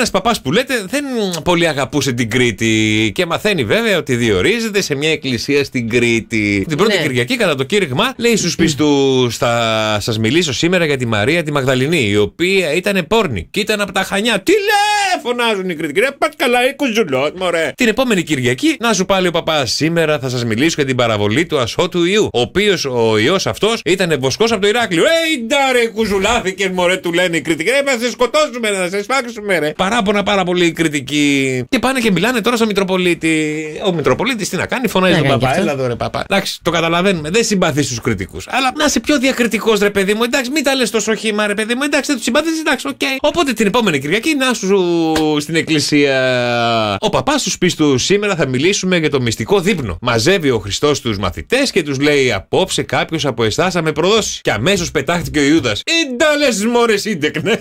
ένας παπάς που λέτε δεν πολύ αγαπούσε την Κρήτη και μαθαίνει βέβαια ότι διορίζεται σε μια εκκλησία στην Κρήτη. Την πρώτη ναι. Κυριακή, κατά το κήρυγμα, λέει στους πιστούς: Θα σας μιλήσω σήμερα για τη Μαρία τη Μαγδαληνή, η οποία ήταν πόρνη και ήταν από τα χανιά. Τι λέει! Ε, φωνάζουν οι κριτικοί. Ρε, πάτε καλά, ε, ζουλό, μωρέ. Την επόμενη Κυριακή να σου πάλι ο παπάς. Σήμερα θα σας μιλήσω για την παραβολή του ασώτου ιού. Ο οποίος ο ιός αυτός ήταν βοσκός από το Ηράκλειο. Ε, ντάρε, κουζουλάθηκες, μωρέ, του λένε οι κριτικοί. Ε, σε σκοτώσουμε, να σε σφάξουμε, ρε. Παράπονα πάρα πολύ οι κριτικοί. Και πάνε και μιλάνε τώρα στο Μητροπολίτη. Ο Μητροπολίτης τι να κάνει, φωνάει τον παπά. Έλα εδώ, ρε, παπά. Εντάξει, το καταλαβαίνουμε. Δεν συμπαθείς στου κριτικούς. Αλλά να είσαι πιο διακριτικός, ρε, παιδί μου. Εντάξει, μην τα λες τόσο χήμα, ρε, παιδί μου. Εντάξει, δεν τους εντάξει, οκ. Οπότε την επόμενη Κυριακή να σου στην εκκλησία. Ο παπάς τους πίστου σήμερα θα μιλήσουμε για το μυστικό δείπνο. Μαζεύει ο Χριστός τους μαθητές και τους λέει: Απόψε κάποιος από εσάς θα με προδώσει. Και αμέσως πετάχτηκε ο Ιούδας. Ινταλέ μόρε ίντεκνε.